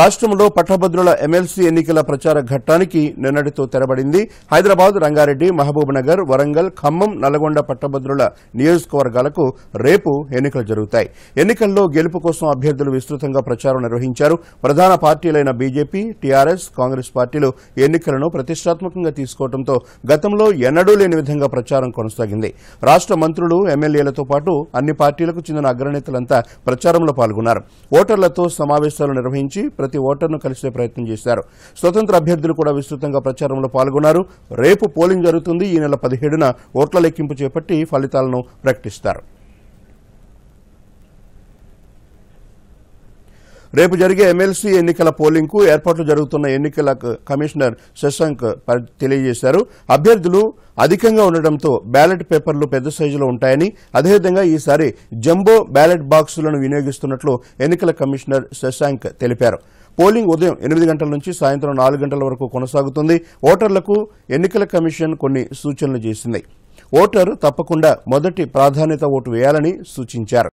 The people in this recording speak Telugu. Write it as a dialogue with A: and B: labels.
A: రాష్ట్రంలో పట్టభద్రుల ఎమ్మెల్సీ ఎన్నికల ప్రచార ఘట్టానికి నిన్నటితో తెరబడింది హైదరాబాద్ రంగారెడ్డి మహబూబ్నగర్ వరంగల్ ఖమ్మం నల్గొండ పట్టభద్రుల నియోజకవర్గాలకు రేపు ఎన్నికలు జరుగుతాయి ఎన్నికల్లో గెలుపు కోసం అభ్యర్థులు విస్తృతంగా ప్రచారం నిర్వహించారు ప్రధాన పార్టీలైన బీజేపీ టీఆర్ఎస్ కాంగ్రెస్ పార్టీలు ఎన్నికలను ప్రతిష్టాత్మకంగా తీసుకోవడంతో గతంలో ఎన్నడూ లేని విధంగా ప్రచారం కొనసాగింది రాష్ట మంత్రులు ఎమ్మెల్యేలతో పాటు అన్ని పార్టీలకు చెందిన అగ్రనేతలంతా ప్రచారంలో పాల్గొన్నారు ఓటర్లతో సమావేశాలు నిర్వహించి ప్రతి ఓటర్ను కలిసే ప్రయత్నం చేశారు స్వతంత్ర అభ్యర్థులు కూడా విస్తృతంగా ప్రచారంలో పాల్గొన్నారు రేపు పోలింగ్ జరుగుతుంది ఈ నెల పదిహేడున ఓట్ల లెక్కింపు చేపట్టి ఫలితాలను ప్రకటిస్తారు రేపు జరిగే ఎమ్మెల్సీ ఎన్నికల పోలింగ్కు ఏర్పాట్లు జరుగుతున్న ఎన్నికల కమిషనర్ శశాంక్ తెలియజేశారు అభ్యర్థులు అధికంగా ఉండటంతో బ్యాలెట్ పేపర్లు పెద్ద సైజులో ఉంటాయని అదేవిధంగా ఈసారి జంబో బ్యాలెట్ బాక్సులను వినియోగిస్తున్నట్లు ఎన్నికల కమిషనర్ శశాంక్ తెలిపారు పోలింగ్ ఉదయం ఎనిమిది గంటల నుంచి సాయంత్రం నాలుగు గంటల వరకు కొనసాగుతుంది ఓటర్లకు ఎన్నికల కమిషన్ కొన్ని సూచనలు చేసింది ఓటర్ తప్పకుండా మొదటి ప్రాధాన్యత ఓటు వేయాలని సూచించారు